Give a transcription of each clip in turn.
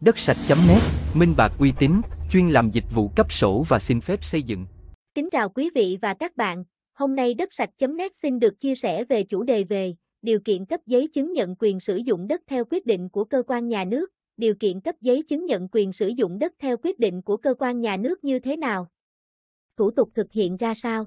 Đất sạch.net, minh bạc uy tín, chuyên làm dịch vụ cấp sổ và xin phép xây dựng. Kính chào quý vị và các bạn, hôm nay đất sạch.net xin được chia sẻ về chủ đề về điều kiện cấp giấy chứng nhận quyền sử dụng đất theo quyết định của cơ quan nhà nước, điều kiện cấp giấy chứng nhận quyền sử dụng đất theo quyết định của cơ quan nhà nước như thế nào. Thủ tục thực hiện ra sao?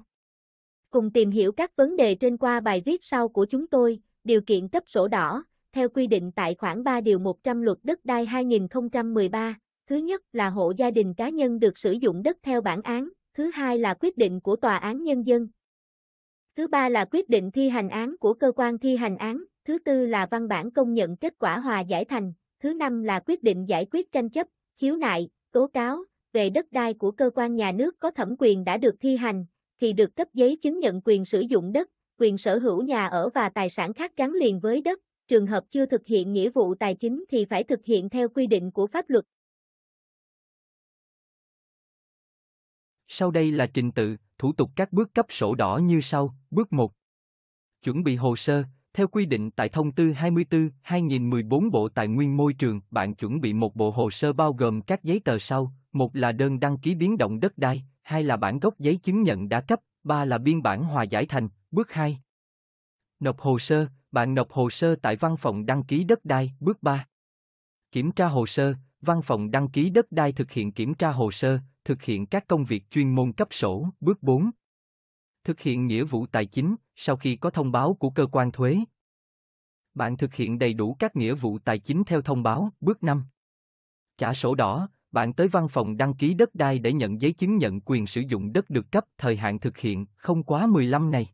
Cùng tìm hiểu các vấn đề trên qua bài viết sau của chúng tôi, điều kiện cấp sổ đỏ, theo quy định tại khoản 3 điều 100 luật đất đai 2013, thứ nhất là hộ gia đình cá nhân được sử dụng đất theo bản án, thứ hai là quyết định của tòa án nhân dân. Thứ ba là quyết định thi hành án của cơ quan thi hành án, thứ tư là văn bản công nhận kết quả hòa giải thành, thứ năm là quyết định giải quyết tranh chấp, khiếu nại, tố cáo về đất đai của cơ quan nhà nước có thẩm quyền đã được thi hành, thì được cấp giấy chứng nhận quyền sử dụng đất, quyền sở hữu nhà ở và tài sản khác gắn liền với đất trường hợp chưa thực hiện nghĩa vụ tài chính thì phải thực hiện theo quy định của pháp luật. Sau đây là trình tự, thủ tục các bước cấp sổ đỏ như sau. Bước 1. Chuẩn bị hồ sơ, theo quy định tại thông tư 24/2014 Bộ Tài nguyên Môi trường, bạn chuẩn bị một bộ hồ sơ bao gồm các giấy tờ sau: một là đơn đăng ký biến động đất đai, hai là bản gốc giấy chứng nhận đã cấp, ba là biên bản hòa giải thành. Bước 2. Nộp hồ sơ, bạn nộp hồ sơ tại văn phòng đăng ký đất đai, bước 3. Kiểm tra hồ sơ, văn phòng đăng ký đất đai thực hiện kiểm tra hồ sơ, thực hiện các công việc chuyên môn cấp sổ, bước 4. Thực hiện nghĩa vụ tài chính, sau khi có thông báo của cơ quan thuế. Bạn thực hiện đầy đủ các nghĩa vụ tài chính theo thông báo, bước 5. Trả sổ đỏ, bạn tới văn phòng đăng ký đất đai để nhận giấy chứng nhận quyền sử dụng đất được cấp thời hạn thực hiện không quá 15 ngày.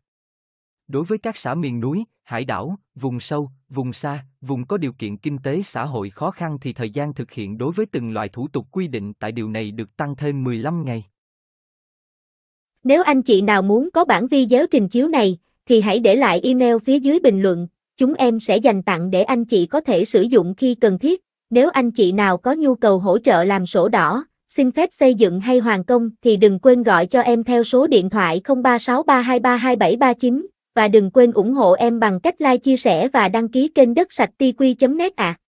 Đối với các xã miền núi, hải đảo, vùng sâu, vùng xa, vùng có điều kiện kinh tế xã hội khó khăn thì thời gian thực hiện đối với từng loại thủ tục quy định tại điều này được tăng thêm 15 ngày. Nếu anh chị nào muốn có bản vi giáo trình chiếu này, thì hãy để lại email phía dưới bình luận, chúng em sẽ dành tặng để anh chị có thể sử dụng khi cần thiết. Nếu anh chị nào có nhu cầu hỗ trợ làm sổ đỏ, xin phép xây dựng hay hoàn công thì đừng quên gọi cho em theo số điện thoại 0363232739 và đừng quên ủng hộ em bằng cách like chia sẻ và đăng ký kênh đất sạch tq.net ạ. À.